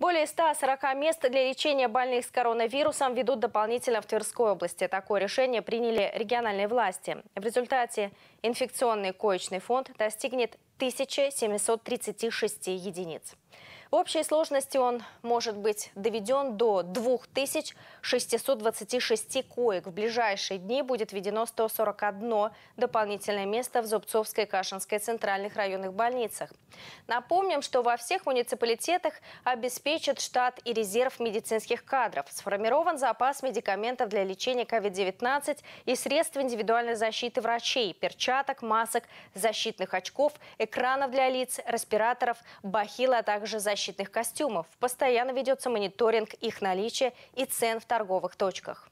Более 140 мест для лечения больных с коронавирусом ведут дополнительно в Тверской области. Такое решение приняли региональные власти. В результате инфекционный коечный фонд достигнет 1736 единиц. В общей сложности он может быть доведен до 2626 коек. В ближайшие дни будет введено 141 дополнительное место в Зубцовской Кашинской центральных районных больницах. Напомним, что во всех муниципалитетах обеспечат штат и резерв медицинских кадров. Сформирован запас медикаментов для лечения COVID-19 и средств индивидуальной защиты врачей, перчаток, масок, защитных очков, экранов для лиц, респираторов, бахила, а также защиты защитных костюмов. Постоянно ведется мониторинг их наличия и цен в торговых точках.